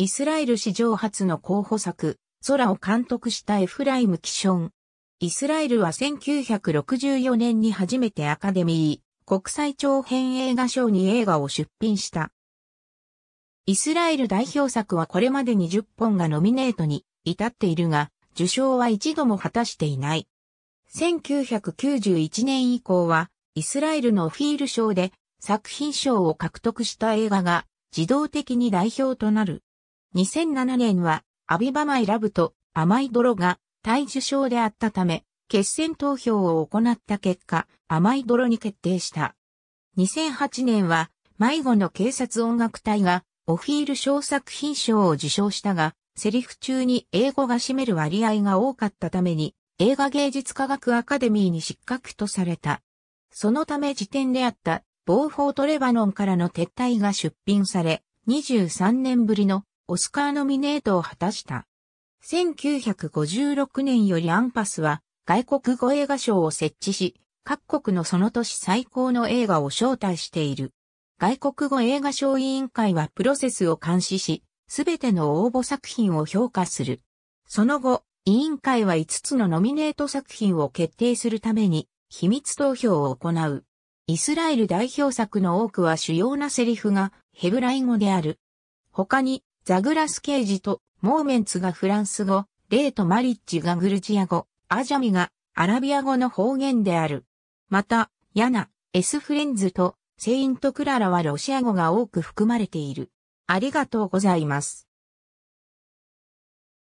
イスラエル史上初の候補作、空を監督したエフライム・キション。イスラエルは1964年に初めてアカデミー国際長編映画賞に映画を出品した。イスラエル代表作はこれまでに10本がノミネートに至っているが、受賞は一度も果たしていない。1991年以降は、イスラエルのフィール賞で作品賞を獲得した映画が自動的に代表となる。2007年は、アビバマイラブと甘い泥が大受賞であったため、決選投票を行った結果、甘い泥に決定した。2008年は、迷子の警察音楽隊が、オフィール賞作品賞を受賞したが、セリフ中に英語が占める割合が多かったために、映画芸術科学アカデミーに失格とされた。そのため時点であった、ボーフォートレバノンからの撤退が出品され、23年ぶりのオスカーノミネートを果たした。1956年よりアンパスは外国語映画賞を設置し、各国のその年最高の映画を招待している。外国語映画賞委員会はプロセスを監視し、すべての応募作品を評価する。その後、委員会は5つのノミネート作品を決定するために、秘密投票を行う。イスラエル代表作の多くは主要なセリフがヘブライ語である。他に、ザグラス刑事とモーメンツがフランス語、レート・マリッジがグルジア語、アジャミがアラビア語の方言である。また、ヤナ、エスフレンズとセイント・クララはロシア語が多く含まれている。ありがとうございます。